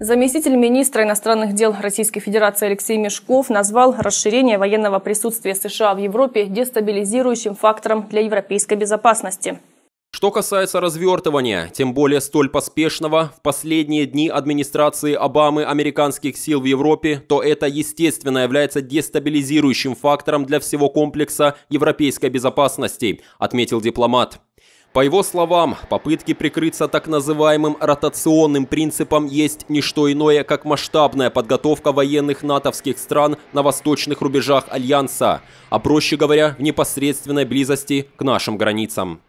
Заместитель министра иностранных дел Российской Федерации Алексей Мешков назвал расширение военного присутствия США в Европе дестабилизирующим фактором для европейской безопасности. Что касается развертывания, тем более столь поспешного, в последние дни администрации Обамы американских сил в Европе, то это, естественно, является дестабилизирующим фактором для всего комплекса европейской безопасности, отметил дипломат. По его словам, попытки прикрыться так называемым ротационным принципом есть не что иное, как масштабная подготовка военных натовских стран на восточных рубежах Альянса, а проще говоря, в непосредственной близости к нашим границам.